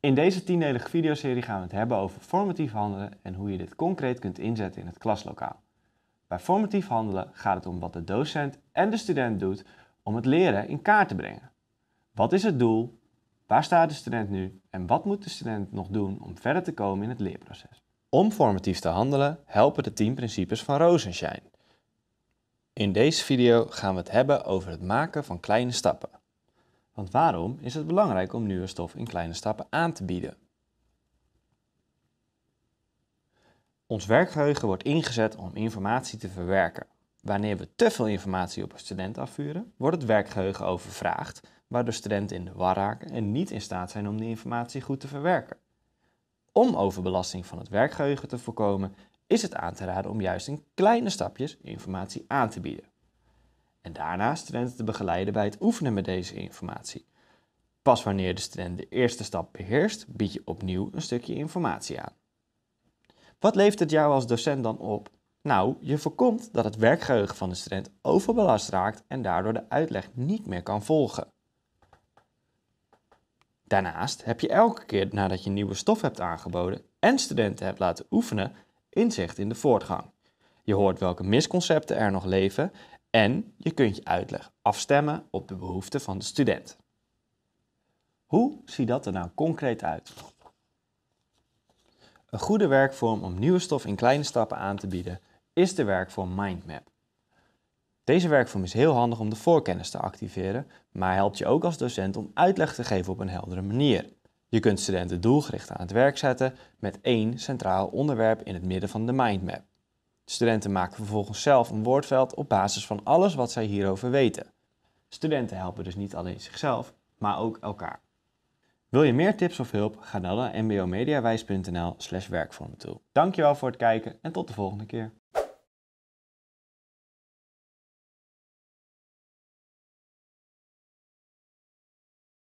In deze tiendelige videoserie gaan we het hebben over formatief handelen en hoe je dit concreet kunt inzetten in het klaslokaal. Bij formatief handelen gaat het om wat de docent en de student doet om het leren in kaart te brengen. Wat is het doel? Waar staat de student nu? En wat moet de student nog doen om verder te komen in het leerproces? Om formatief te handelen helpen de 10 principes van Rosenshine. In deze video gaan we het hebben over het maken van kleine stappen. Want waarom is het belangrijk om nieuwe stof in kleine stappen aan te bieden? Ons werkgeheugen wordt ingezet om informatie te verwerken. Wanneer we te veel informatie op een student afvuren, wordt het werkgeheugen overvraagd, waardoor studenten in de war raken en niet in staat zijn om die informatie goed te verwerken. Om overbelasting van het werkgeheugen te voorkomen, is het aan te raden om juist in kleine stapjes informatie aan te bieden en daarna studenten te begeleiden bij het oefenen met deze informatie. Pas wanneer de student de eerste stap beheerst, bied je opnieuw een stukje informatie aan. Wat levert het jou als docent dan op? Nou, je voorkomt dat het werkgeheugen van de student overbelast raakt en daardoor de uitleg niet meer kan volgen. Daarnaast heb je elke keer nadat je nieuwe stof hebt aangeboden en studenten hebt laten oefenen, inzicht in de voortgang. Je hoort welke misconcepten er nog leven en je kunt je uitleg afstemmen op de behoeften van de student. Hoe ziet dat er nou concreet uit? Een goede werkvorm om nieuwe stof in kleine stappen aan te bieden is de werkvorm Mindmap. Deze werkvorm is heel handig om de voorkennis te activeren, maar helpt je ook als docent om uitleg te geven op een heldere manier. Je kunt studenten doelgericht aan het werk zetten met één centraal onderwerp in het midden van de mindmap studenten maken vervolgens zelf een woordveld op basis van alles wat zij hierover weten. Studenten helpen dus niet alleen zichzelf, maar ook elkaar. Wil je meer tips of hulp? Ga dan naar mbomediawijs.nl slash werkvormtool. Dankjewel voor het kijken en tot de volgende keer.